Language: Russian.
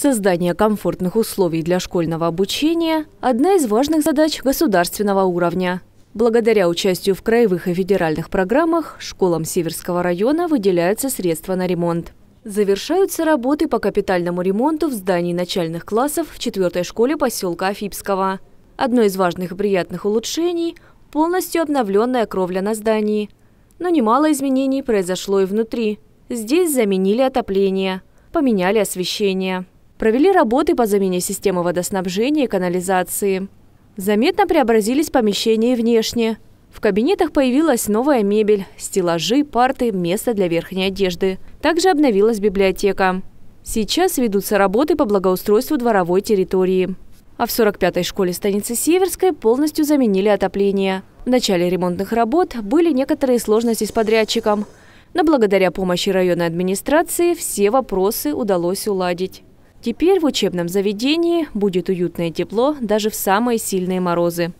Создание комфортных условий для школьного обучения – одна из важных задач государственного уровня. Благодаря участию в краевых и федеральных программах школам Северского района выделяются средства на ремонт. Завершаются работы по капитальному ремонту в здании начальных классов в 4 школе поселка Афипского. Одно из важных и приятных улучшений – полностью обновленная кровля на здании. Но немало изменений произошло и внутри. Здесь заменили отопление, поменяли освещение. Провели работы по замене системы водоснабжения и канализации. Заметно преобразились помещения внешне. В кабинетах появилась новая мебель, стеллажи, парты, место для верхней одежды. Также обновилась библиотека. Сейчас ведутся работы по благоустройству дворовой территории. А в 45-й школе станицы Северской полностью заменили отопление. В начале ремонтных работ были некоторые сложности с подрядчиком. Но благодаря помощи районной администрации все вопросы удалось уладить. Теперь в учебном заведении будет уютное тепло даже в самые сильные морозы.